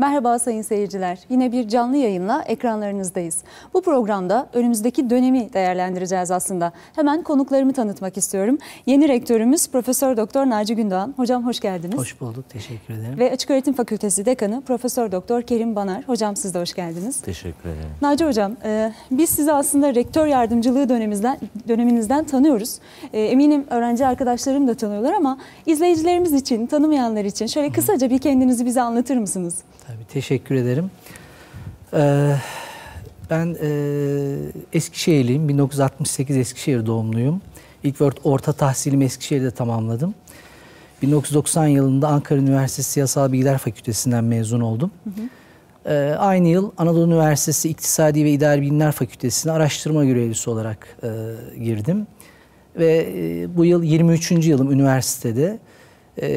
Merhaba sayın seyirciler. Yine bir canlı yayınla ekranlarınızdayız. Bu programda önümüzdeki dönemi değerlendireceğiz aslında. Hemen konuklarımı tanıtmak istiyorum. Yeni rektörümüz Profesör Doktor Naci Gündoğan. Hocam hoş geldiniz. Hoş bulduk. Teşekkür ederim. Ve Açık Öğretim Fakültesi Dekanı Profesör Doktor Kerim Banar. Hocam siz de hoş geldiniz. Teşekkür ederim. Naci hocam, e, biz sizi aslında rektör yardımcılığı dönemimizden döneminizden tanıyoruz. E, eminim öğrenci arkadaşlarım da tanıyorlar ama izleyicilerimiz için, tanımayanlar için şöyle kısaca bir kendinizi bize anlatır mısınız? Teşekkür ederim. Ee, ben e, Eskişehirliyim. 1968 Eskişehir doğumluyum. İlk orta tahsilimi Eskişehir'de tamamladım. 1990 yılında Ankara Üniversitesi Siyasal Bilgiler Fakültesinden mezun oldum. Hı hı. Ee, aynı yıl Anadolu Üniversitesi İktisadi ve İdari Bilimler Fakültesine araştırma görevlisi olarak e, girdim. Ve e, bu yıl 23. yılım üniversitede. Ee,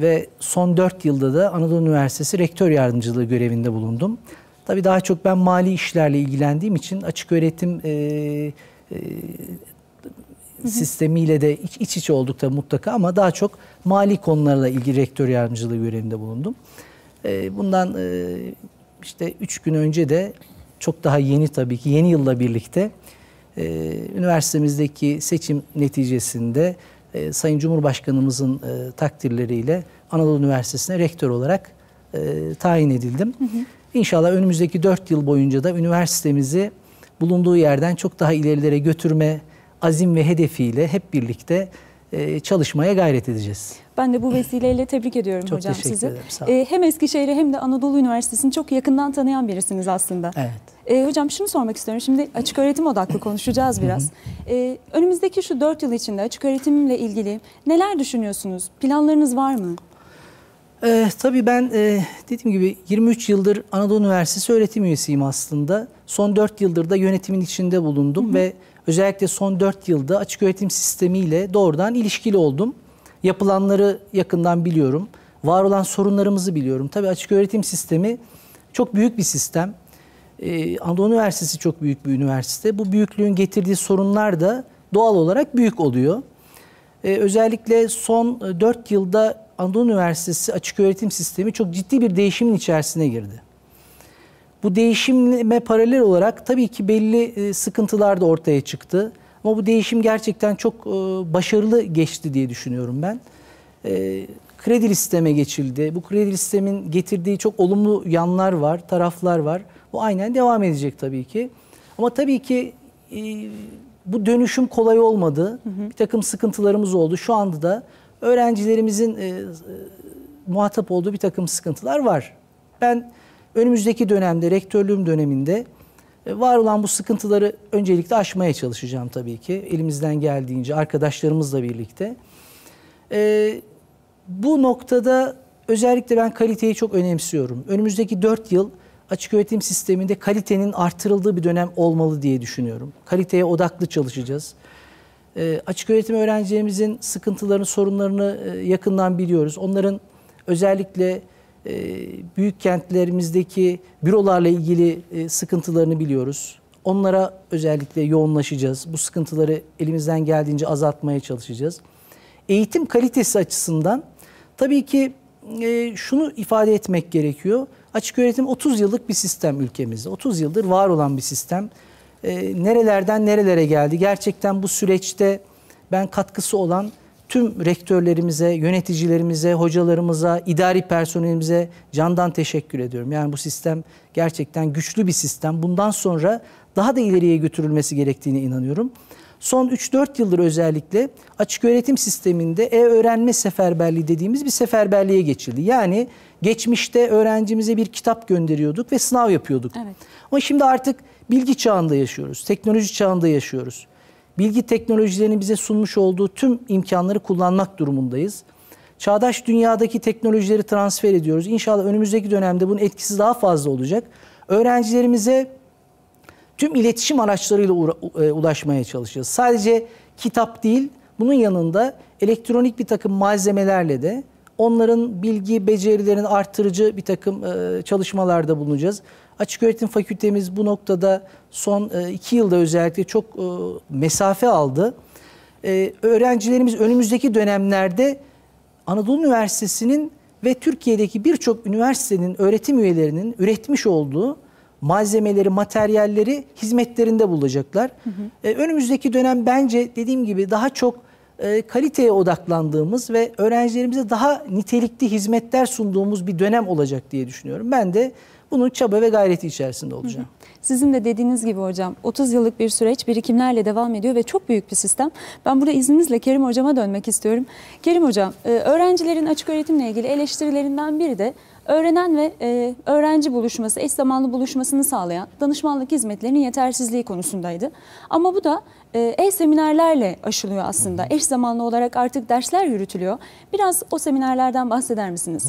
ve son 4 yılda da Anadolu Üniversitesi rektör yardımcılığı görevinde bulundum. Tabii daha çok ben mali işlerle ilgilendiğim için açık öğretim e, e, sistemiyle de iç, iç içe olduk da mutlaka ama daha çok mali konularla ilgili rektör yardımcılığı görevinde bulundum. E, bundan e, işte 3 gün önce de çok daha yeni tabii ki yeni yılla birlikte e, üniversitemizdeki seçim neticesinde e, Sayın Cumhurbaşkanımızın e, takdirleriyle Anadolu Üniversitesi'ne rektör olarak e, tayin edildim. Hı hı. İnşallah önümüzdeki 4 yıl boyunca da üniversitemizi bulunduğu yerden çok daha ilerilere götürme azim ve hedefiyle hep birlikte e, çalışmaya gayret edeceğiz. Ben de bu vesileyle tebrik ediyorum çok hocam sizi. Ederim, sağ olun. E, hem Eskişehir'i hem de Anadolu Üniversitesi'ni çok yakından tanıyan birisiniz aslında. Evet. E, hocam şunu sormak istiyorum. Şimdi açık öğretim odaklı konuşacağız biraz. E, önümüzdeki şu 4 yıl içinde açık öğretimle ilgili neler düşünüyorsunuz? Planlarınız var mı? E, tabii ben e, dediğim gibi 23 yıldır Anadolu Üniversitesi öğretim üyesiyim aslında. Son 4 yıldır da yönetimin içinde bulundum hı hı. ve özellikle son 4 yılda açık öğretim sistemiyle doğrudan ilişkili oldum. Yapılanları yakından biliyorum. Var olan sorunlarımızı biliyorum. Tabii açık öğretim sistemi çok büyük bir sistem. Ee, Anadolu Üniversitesi çok büyük bir üniversite. Bu büyüklüğün getirdiği sorunlar da doğal olarak büyük oluyor. Ee, özellikle son 4 e, yılda Anadolu Üniversitesi açık öğretim sistemi çok ciddi bir değişimin içerisine girdi. Bu değişime paralel olarak tabii ki belli e, sıkıntılar da ortaya çıktı. Ama bu değişim gerçekten çok e, başarılı geçti diye düşünüyorum ben. E, kredi listeme geçildi. Bu kredi listemin getirdiği çok olumlu yanlar var, taraflar var. Bu aynen devam edecek tabii ki. Ama tabii ki bu dönüşüm kolay olmadı. Bir takım sıkıntılarımız oldu. Şu anda da öğrencilerimizin muhatap olduğu bir takım sıkıntılar var. Ben önümüzdeki dönemde, rektörlüğüm döneminde e, var olan bu sıkıntıları öncelikle aşmaya çalışacağım tabii ki. Elimizden geldiğince arkadaşlarımızla birlikte. Ee, bu noktada özellikle ben kaliteyi çok önemsiyorum. Önümüzdeki 4 yıl açık öğretim sisteminde kalitenin artırıldığı bir dönem olmalı diye düşünüyorum. Kaliteye odaklı çalışacağız. Ee, açık öğretim öğrencilerimizin sıkıntılarını, sorunlarını e, yakından biliyoruz. Onların özellikle ee, büyük kentlerimizdeki bürolarla ilgili e, sıkıntılarını biliyoruz. Onlara özellikle yoğunlaşacağız. Bu sıkıntıları elimizden geldiğince azaltmaya çalışacağız. Eğitim kalitesi açısından tabii ki e, şunu ifade etmek gerekiyor. Açık öğretim 30 yıllık bir sistem ülkemizde. 30 yıldır var olan bir sistem. E, nerelerden nerelere geldi? Gerçekten bu süreçte ben katkısı olan tüm rektörlerimize, yöneticilerimize, hocalarımıza, idari personelimize candan teşekkür ediyorum. Yani bu sistem gerçekten güçlü bir sistem. Bundan sonra daha da ileriye götürülmesi gerektiğine inanıyorum. Son 3-4 yıldır özellikle açık öğretim sisteminde e-öğrenme seferberliği dediğimiz bir seferberliğe geçildi. Yani geçmişte öğrencimize bir kitap gönderiyorduk ve sınav yapıyorduk. Evet. Ama şimdi artık bilgi çağında yaşıyoruz, teknoloji çağında yaşıyoruz bilgi teknolojilerinin bize sunmuş olduğu tüm imkanları kullanmak durumundayız. Çağdaş dünyadaki teknolojileri transfer ediyoruz. İnşallah önümüzdeki dönemde bunun etkisi daha fazla olacak. Öğrencilerimize tüm iletişim araçlarıyla e, ulaşmaya çalışacağız. Sadece kitap değil, bunun yanında elektronik bir takım malzemelerle de onların bilgi becerilerini artırıcı bir takım e, çalışmalarda bulunacağız. Açık öğretim fakültemiz bu noktada son e, iki yılda özellikle çok e, mesafe aldı. E, öğrencilerimiz önümüzdeki dönemlerde Anadolu Üniversitesi'nin ve Türkiye'deki birçok üniversitenin öğretim üyelerinin üretmiş olduğu malzemeleri, materyalleri hizmetlerinde bulacaklar. Hı hı. önümüzdeki dönem bence dediğim gibi daha çok kaliteye odaklandığımız ve öğrencilerimize daha nitelikli hizmetler sunduğumuz bir dönem olacak diye düşünüyorum. Ben de bunun çaba ve gayreti içerisinde olacağım. Sizin de dediğiniz gibi hocam 30 yıllık bir süreç birikimlerle devam ediyor ve çok büyük bir sistem. Ben burada izninizle Kerim hocama dönmek istiyorum. Kerim hocam e, öğrencilerin açık öğretimle ilgili eleştirilerinden biri de öğrenen ve e, öğrenci buluşması, eş zamanlı buluşmasını sağlayan danışmanlık hizmetlerinin yetersizliği konusundaydı. Ama bu da e, e-seminerlerle aşılıyor aslında. Eş zamanlı olarak artık dersler yürütülüyor. Biraz o seminerlerden bahseder misiniz?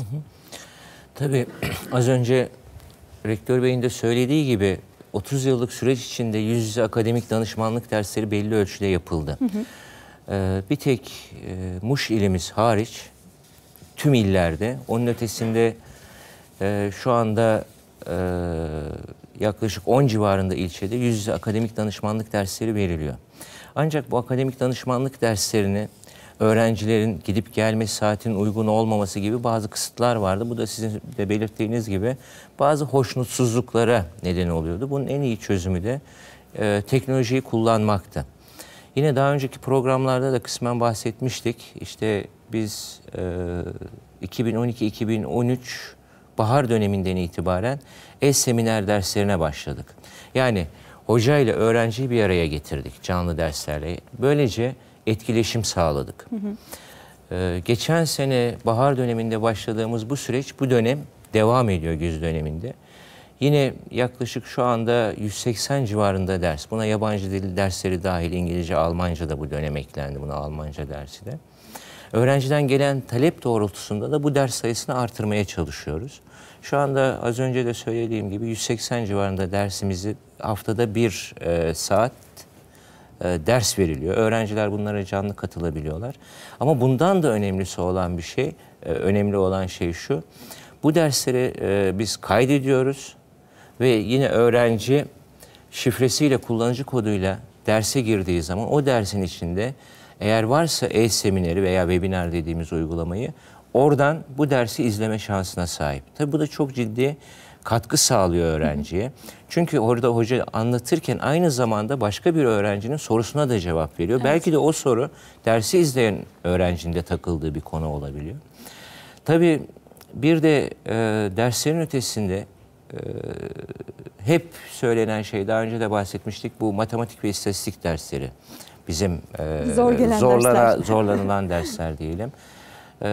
Tabii az önce Rektör Bey'in de söylediği gibi 30 yıllık süreç içinde yüz yüze akademik danışmanlık dersleri belli ölçüde yapıldı. Hı hı. Ee, bir tek e, Muş ilimiz hariç tüm illerde onun ötesinde e, şu anda e, yaklaşık 10 civarında ilçede yüz yüze akademik danışmanlık dersleri veriliyor. Ancak bu akademik danışmanlık derslerini öğrencilerin gidip gelme saatinin uygun olmaması gibi bazı kısıtlar vardı. Bu da sizin de belirttiğiniz gibi bazı hoşnutsuzluklara neden oluyordu. Bunun en iyi çözümü de e, teknolojiyi kullanmaktı. Yine daha önceki programlarda da kısmen bahsetmiştik. İşte biz e, 2012-2013 bahar döneminden itibaren e-seminer derslerine başladık. Yani hoca ile öğrenciyi bir araya getirdik canlı derslerle. Böylece etkileşim sağladık. Hı hı. Ee, geçen sene bahar döneminde başladığımız bu süreç bu dönem devam ediyor güz döneminde. Yine yaklaşık şu anda 180 civarında ders. Buna yabancı dil dersleri dahil İngilizce, Almanca da bu dönem eklendi. Buna Almanca dersi de. Öğrenciden gelen talep doğrultusunda da bu ders sayısını artırmaya çalışıyoruz. Şu anda az önce de söylediğim gibi 180 civarında dersimizi haftada bir e, saat e, ders veriliyor. Öğrenciler bunlara canlı katılabiliyorlar. Ama bundan da önemlisi olan bir şey, e, önemli olan şey şu. Bu dersleri e, biz kaydediyoruz ve yine öğrenci şifresiyle, kullanıcı koduyla derse girdiği zaman o dersin içinde eğer varsa e-semineri veya webinar dediğimiz uygulamayı oradan bu dersi izleme şansına sahip. tabi bu da çok ciddi katkı sağlıyor öğrenciye. Çünkü orada hoca anlatırken aynı zamanda başka bir öğrencinin sorusuna da cevap veriyor. Evet. Belki de o soru dersi izleyen öğrencinde takıldığı bir konu olabiliyor. Tabii bir de e, derslerin ötesinde e, hep söylenen şey daha önce de bahsetmiştik bu matematik ve istatistik dersleri bizim e, Zor zorlara dersler. zorlanılan dersler diyelim. E,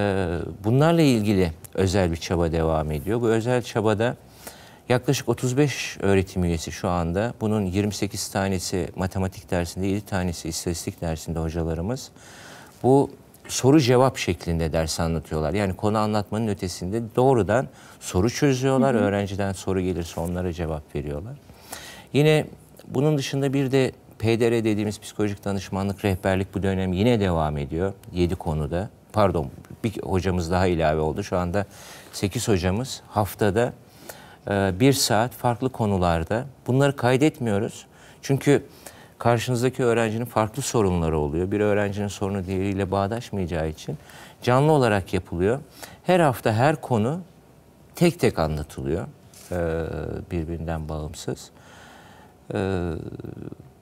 bunlarla ilgili özel bir çaba devam ediyor. Bu özel çabada Yaklaşık 35 öğretim üyesi şu anda. Bunun 28 tanesi matematik dersinde, 7 tanesi istatistik dersinde hocalarımız. Bu soru cevap şeklinde ders anlatıyorlar. Yani konu anlatmanın ötesinde doğrudan soru çözüyorlar. Hı hı. Öğrenciden soru gelirse onlara cevap veriyorlar. Yine bunun dışında bir de PDR dediğimiz psikolojik danışmanlık rehberlik bu dönem yine devam ediyor. 7 konuda. Pardon bir hocamız daha ilave oldu. Şu anda 8 hocamız haftada ee, bir saat farklı konularda. Bunları kaydetmiyoruz. Çünkü karşınızdaki öğrencinin farklı sorunları oluyor. Bir öğrencinin sorunu diğeriyle bağdaşmayacağı için canlı olarak yapılıyor. Her hafta her konu tek tek anlatılıyor. Ee, birbirinden bağımsız. Ee,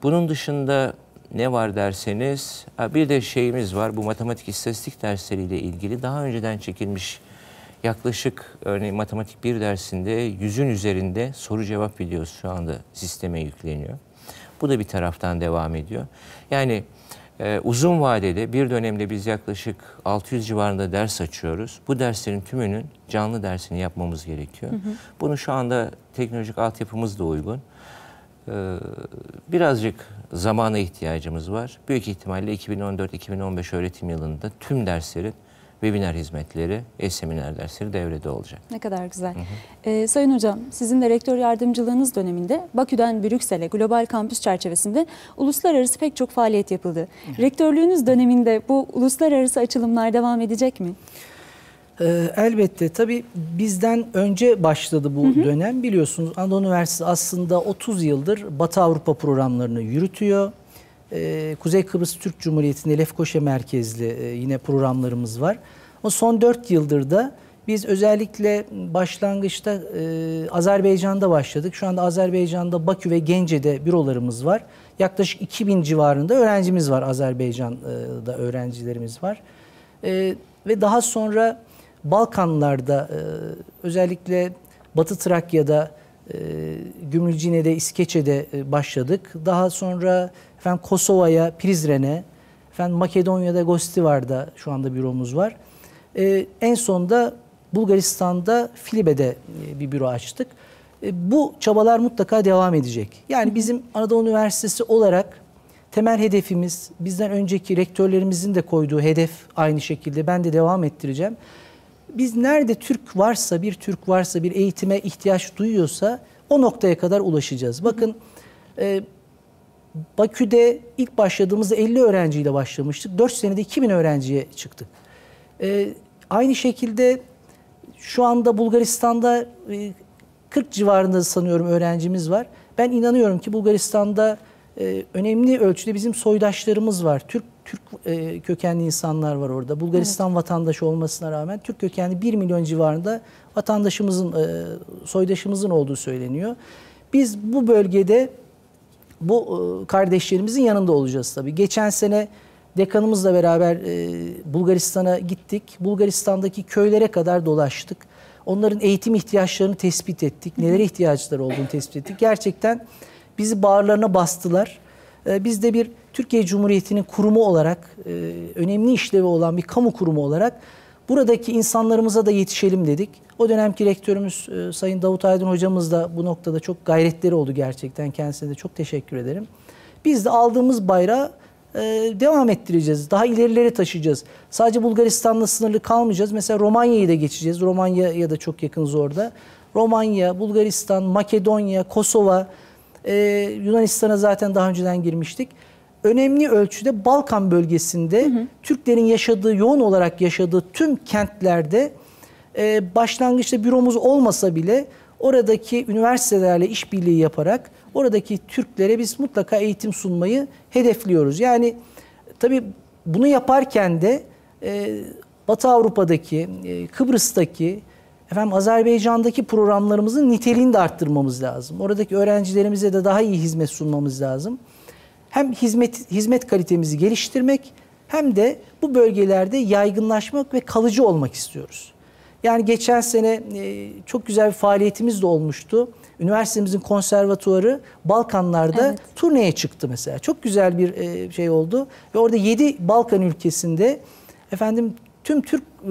bunun dışında ne var derseniz bir de şeyimiz var bu matematik istatistik dersleriyle ilgili daha önceden çekilmiş Yaklaşık örneğin matematik bir dersinde yüzün üzerinde soru cevap videosu şu anda sisteme yükleniyor. Bu da bir taraftan devam ediyor. Yani e, uzun vadede bir dönemde biz yaklaşık 600 civarında ders açıyoruz. Bu derslerin tümünün canlı dersini yapmamız gerekiyor. Hı hı. Bunu şu anda teknolojik altyapımız da uygun. Ee, birazcık zamana ihtiyacımız var. Büyük ihtimalle 2014-2015 öğretim yılında tüm derslerin Webinar hizmetleri, e-seminer dersleri devrede olacak. Ne kadar güzel. Hı hı. Ee, Sayın Hocam, sizin de rektör yardımcılığınız döneminde Bakü'den Brüksel'e global kampüs çerçevesinde uluslararası pek çok faaliyet yapıldı. Hı. Rektörlüğünüz döneminde bu uluslararası açılımlar devam edecek mi? Ee, elbette tabii bizden önce başladı bu hı hı. dönem biliyorsunuz Anadolu Üniversitesi aslında 30 yıldır Batı Avrupa programlarını yürütüyor. Ee, Kuzey Kıbrıs Türk Cumhuriyeti'nde Lefkoşa merkezli e, yine programlarımız var. O son 4 yıldır da biz özellikle başlangıçta e, Azerbaycan'da başladık. Şu anda Azerbaycan'da Bakü ve Gence'de bürolarımız var. Yaklaşık 2000 civarında öğrencimiz var Azerbaycan'da öğrencilerimiz var. E, ve daha sonra Balkanlarda özellikle Batı Trakya'da ee, Gümülcine'de, İskeçe'de e, başladık. Daha sonra efendim Kosova'ya, Prizren'e, efendim Makedonya'da Gostivar'da şu anda büromuz var. Ee, en son da Bulgaristan'da Filibe'de e, bir büro açtık. Ee, bu çabalar mutlaka devam edecek. Yani bizim Anadolu Üniversitesi olarak temel hedefimiz, bizden önceki rektörlerimizin de koyduğu hedef aynı şekilde ben de devam ettireceğim biz nerede Türk varsa, bir Türk varsa, bir eğitime ihtiyaç duyuyorsa o noktaya kadar ulaşacağız. Bakın e, Bakü'de ilk başladığımızda 50 öğrenciyle başlamıştık. 4 senede 2000 öğrenciye çıktık. E, aynı şekilde şu anda Bulgaristan'da e, 40 civarında sanıyorum öğrencimiz var. Ben inanıyorum ki Bulgaristan'da e, önemli ölçüde bizim soydaşlarımız var. Türk Türk e, kökenli insanlar var orada. Bulgaristan evet. vatandaşı olmasına rağmen Türk kökenli 1 milyon civarında vatandaşımızın, e, soydaşımızın olduğu söyleniyor. Biz bu bölgede bu e, kardeşlerimizin yanında olacağız tabii. Geçen sene dekanımızla beraber e, Bulgaristan'a gittik. Bulgaristan'daki köylere kadar dolaştık. Onların eğitim ihtiyaçlarını tespit ettik. Nelere ihtiyaçları olduğunu tespit ettik. Gerçekten bizi bağırlarına bastılar. E, biz de bir Türkiye Cumhuriyeti'nin kurumu olarak e, önemli işlevi olan bir kamu kurumu olarak buradaki insanlarımıza da yetişelim dedik. O dönemki rektörümüz e, Sayın Davut Aydın hocamız da bu noktada çok gayretleri oldu gerçekten. Kendisine de çok teşekkür ederim. Biz de aldığımız bayrağı e, devam ettireceğiz. Daha ilerilere taşıyacağız. Sadece Bulgaristan'la sınırlı kalmayacağız. Mesela Romanya'yı da geçeceğiz. Romanya'ya da çok yakınız orada. Romanya, Bulgaristan, Makedonya, Kosova, Yunanistan'a zaten daha önceden girmiştik önemli ölçüde Balkan bölgesinde hı hı. Türklerin yaşadığı, yoğun olarak yaşadığı tüm kentlerde e, başlangıçta büromuz olmasa bile oradaki üniversitelerle işbirliği yaparak oradaki Türklere biz mutlaka eğitim sunmayı hedefliyoruz. Yani tabi bunu yaparken de e, Batı Avrupa'daki, e, Kıbrıs'taki, efendim Azerbaycan'daki programlarımızın niteliğini de arttırmamız lazım. Oradaki öğrencilerimize de daha iyi hizmet sunmamız lazım hem hizmet hizmet kalitemizi geliştirmek hem de bu bölgelerde yaygınlaşmak ve kalıcı olmak istiyoruz. Yani geçen sene e, çok güzel bir faaliyetimiz de olmuştu. Üniversitemizin konservatuarı Balkanlarda evet. turneye çıktı mesela. Çok güzel bir e, şey oldu ve orada 7 Balkan ülkesinde efendim tüm Türk e,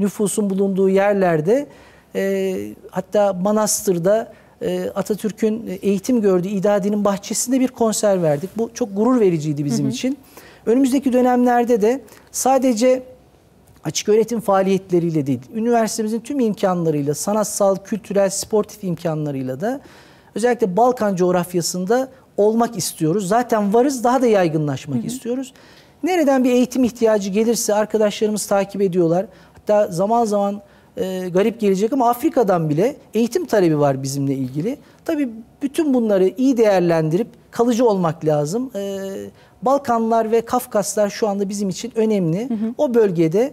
nüfusun bulunduğu yerlerde hatta Manastır'da ee, Atatürk'ün eğitim gördüğü idadinin bahçesinde bir konser verdik. Bu çok gurur vericiydi bizim hı hı. için. Önümüzdeki dönemlerde de sadece açık öğretim faaliyetleriyle değil, üniversitemizin tüm imkanlarıyla, sanatsal, kültürel, sportif imkanlarıyla da özellikle Balkan coğrafyasında olmak istiyoruz. Zaten varız, daha da yaygınlaşmak hı hı. istiyoruz. Nereden bir eğitim ihtiyacı gelirse arkadaşlarımız takip ediyorlar. Hatta zaman zaman e, garip gelecek ama Afrika'dan bile eğitim talebi var bizimle ilgili. Tabii bütün bunları iyi değerlendirip kalıcı olmak lazım. E, Balkanlar ve Kafkaslar şu anda bizim için önemli. Hı hı. O bölgede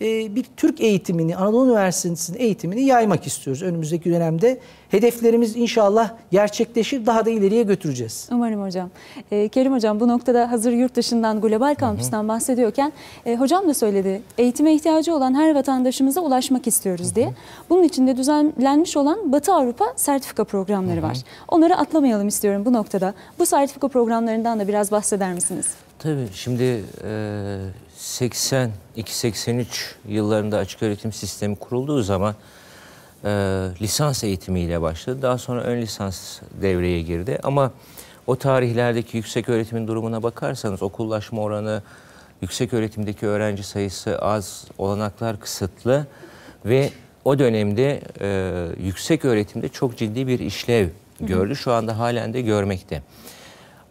e, bir Türk eğitimini, Anadolu Üniversitesi'nin eğitimini yaymak istiyoruz. Önümüzdeki dönemde hedeflerimiz inşallah gerçekleşir, daha da ileriye götüreceğiz. Umarım hocam. E, Kerim hocam bu noktada hazır yurt dışından, global kampüsten bahsediyorken e, hocam da söyledi. Eğitime ihtiyacı olan her vatandaşımıza ulaşmak istiyoruz diye. Bunun içinde düzenlenmiş olan Batı Avrupa sertifika programları var. Onları atlamayalım istiyorum bu noktada. Bu sertifika programlarından da biraz bahseder misiniz? Tabii şimdi e, 82-83 yıllarında açık öğretim sistemi kurulduğu zaman e, lisans eğitimiyle başladı. Daha sonra ön lisans devreye girdi. Ama o tarihlerdeki yüksek öğretimin durumuna bakarsanız okullaşma oranı, yüksek öğretimdeki öğrenci sayısı az, olanaklar kısıtlı ve o dönemde e, yüksek öğretimde çok ciddi bir işlev gördü. Şu anda halen de görmekte.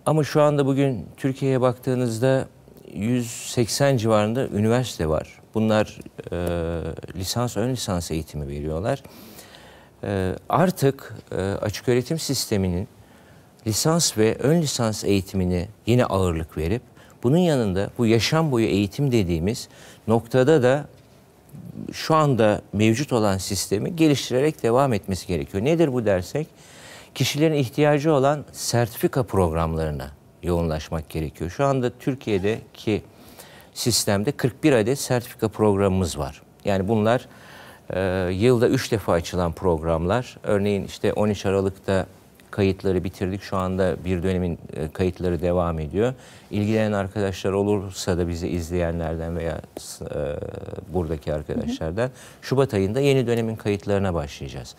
Ama şu anda bugün Türkiye'ye baktığınızda 180 civarında üniversite var. Bunlar e, lisans, ön lisans eğitimi veriyorlar. E, artık e, açık öğretim sisteminin lisans ve ön lisans eğitimini yine ağırlık verip bunun yanında bu yaşam boyu eğitim dediğimiz noktada da şu anda mevcut olan sistemi geliştirerek devam etmesi gerekiyor. Nedir bu dersek? Kişilerin ihtiyacı olan sertifika programlarına yoğunlaşmak gerekiyor. Şu anda Türkiye'deki sistemde 41 adet sertifika programımız var. Yani bunlar e, yılda 3 defa açılan programlar. Örneğin işte 13 Aralık'ta kayıtları bitirdik. Şu anda bir dönemin e, kayıtları devam ediyor. İlgilenen arkadaşlar olursa da bizi izleyenlerden veya e, buradaki arkadaşlardan Şubat ayında yeni dönemin kayıtlarına başlayacağız.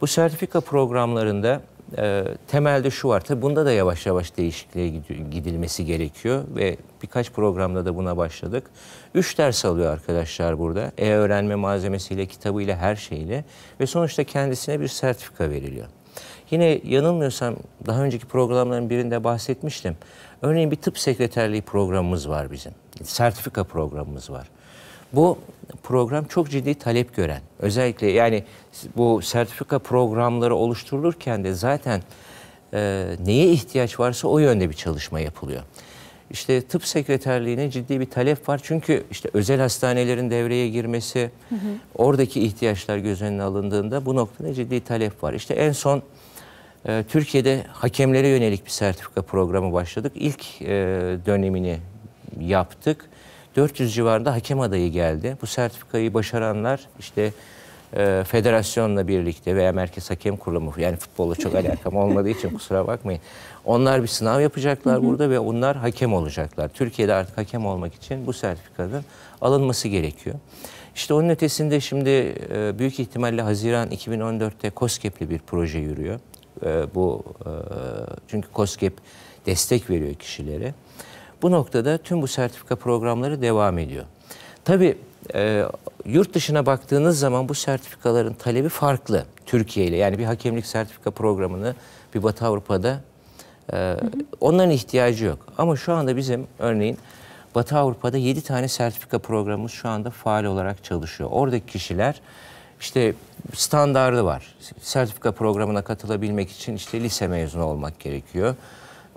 Bu sertifika programlarında ee, temelde şu var. Tabii bunda da yavaş yavaş değişikliğe gidilmesi gerekiyor ve birkaç programda da buna başladık. Üç ders alıyor arkadaşlar burada. E-öğrenme malzemesiyle, kitabıyla, her şeyle ve sonuçta kendisine bir sertifika veriliyor. Yine yanılmıyorsam daha önceki programların birinde bahsetmiştim. Örneğin bir tıp sekreterliği programımız var bizim. Sertifika programımız var. Bu program çok ciddi talep gören. Özellikle yani bu sertifika programları oluşturulurken de zaten e, neye ihtiyaç varsa o yönde bir çalışma yapılıyor. İşte tıp sekreterliğine ciddi bir talep var. Çünkü işte özel hastanelerin devreye girmesi, hı hı. oradaki ihtiyaçlar göz önüne alındığında bu noktada ciddi talep var. İşte en son e, Türkiye'de hakemlere yönelik bir sertifika programı başladık. İlk e, dönemini yaptık. 400 civarında hakem adayı geldi. Bu sertifikayı başaranlar işte e, federasyonla birlikte veya Merkez Hakem Kurulu yani futbolla çok alakam olmadığı için kusura bakmayın. Onlar bir sınav yapacaklar burada ve onlar hakem olacaklar. Türkiye'de artık hakem olmak için bu sertifikanın alınması gerekiyor. İşte onun ötesinde şimdi e, büyük ihtimalle Haziran 2014'te COSGAP'li bir proje yürüyor. E, bu e, çünkü COSGAP destek veriyor kişilere. Bu noktada tüm bu sertifika programları devam ediyor. Tabii e, yurt dışına baktığınız zaman bu sertifikaların talebi farklı Türkiye ile. Yani bir hakemlik sertifika programını bir Batı Avrupa'da e, onların ihtiyacı yok. Ama şu anda bizim örneğin Batı Avrupa'da 7 tane sertifika programımız şu anda faal olarak çalışıyor. Oradaki kişiler işte standardı var. Sertifika programına katılabilmek için işte lise mezunu olmak gerekiyor.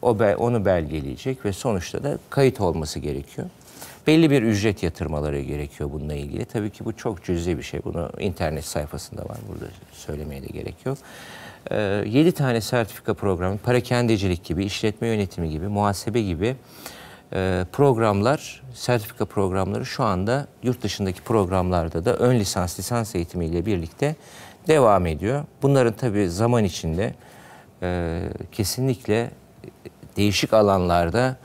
O be, onu belgeleyecek ve sonuçta da kayıt olması gerekiyor. Belli bir ücret yatırmaları gerekiyor bununla ilgili. Tabii ki bu çok cüzi bir şey. Bunu internet sayfasında var. Burada söylemeye de gerek yok. Ee, 7 tane sertifika programı, para parakendecilik gibi, işletme yönetimi gibi, muhasebe gibi e, programlar, sertifika programları şu anda yurt dışındaki programlarda da ön lisans, lisans eğitimiyle birlikte devam ediyor. Bunların tabii zaman içinde e, kesinlikle değişik alanlarda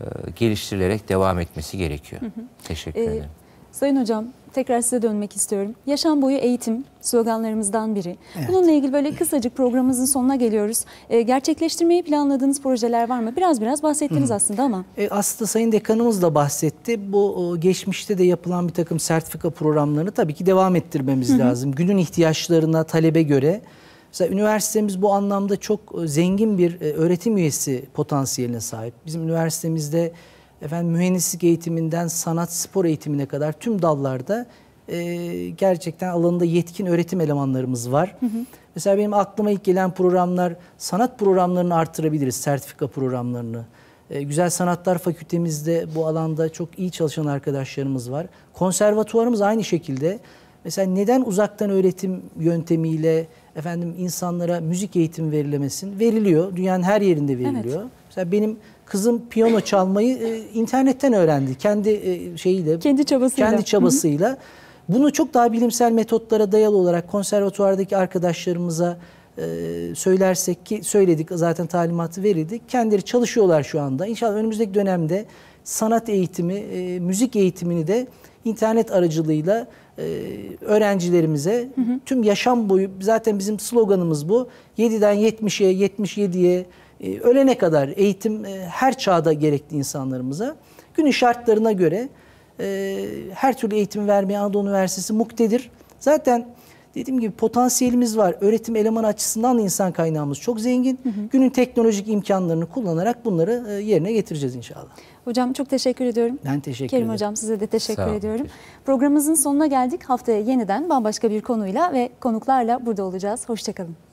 e, geliştirilerek devam etmesi gerekiyor. Hı hı. Teşekkür ee, ederim. Sayın Hocam tekrar size dönmek istiyorum. Yaşam boyu eğitim sloganlarımızdan biri. Evet. Bununla ilgili böyle kısacık programımızın sonuna geliyoruz. E, gerçekleştirmeyi planladığınız projeler var mı? Biraz biraz bahsettiniz Hı. aslında ama. E, aslında Sayın Dekanımız da bahsetti. Bu geçmişte de yapılan bir takım sertifika programlarını tabii ki devam ettirmemiz Hı. lazım. Günün ihtiyaçlarına talebe göre Mesela üniversitemiz bu anlamda çok e, zengin bir e, öğretim üyesi potansiyeline sahip. Bizim üniversitemizde efendim mühendislik eğitiminden sanat, spor eğitimine kadar tüm dallarda e, gerçekten alanında yetkin öğretim elemanlarımız var. Hı hı. Mesela benim aklıma ilk gelen programlar sanat programlarını artırabiliriz, sertifika programlarını. E, Güzel Sanatlar Fakültemizde bu alanda çok iyi çalışan arkadaşlarımız var. Konservatuvarımız aynı şekilde Mesela neden uzaktan öğretim yöntemiyle efendim insanlara müzik eğitimi verilemesin? Veriliyor. Dünyanın her yerinde veriliyor. Evet. Mesela benim kızım piyano çalmayı e, internetten öğrendi. Kendi e, şeyiyle. Kendi çabasıyla. Kendi çabasıyla. Bunu çok daha bilimsel metotlara dayalı olarak konservatuvardaki arkadaşlarımıza e, söylersek ki söyledik zaten talimatı verildi. Kendileri çalışıyorlar şu anda. İnşallah önümüzdeki dönemde sanat eğitimi, e, müzik eğitimini de internet aracılığıyla e, öğrencilerimize hı hı. tüm yaşam boyu zaten bizim sloganımız bu. 7'den 70'e, 77'ye ölene kadar eğitim e, her çağda gerekli insanlarımıza. Günün şartlarına göre e, her türlü eğitim vermeye Anadolu Üniversitesi muktedir. Zaten Dediğim gibi potansiyelimiz var. Öğretim elemanı açısından insan kaynağımız çok zengin. Hı hı. Günün teknolojik imkanlarını kullanarak bunları e, yerine getireceğiz inşallah. Hocam çok teşekkür ediyorum. Ben teşekkür Kerim ederim. Hocam size de teşekkür ediyorum. Programımızın sonuna geldik. Haftaya yeniden bambaşka bir konuyla ve konuklarla burada olacağız. Hoşçakalın.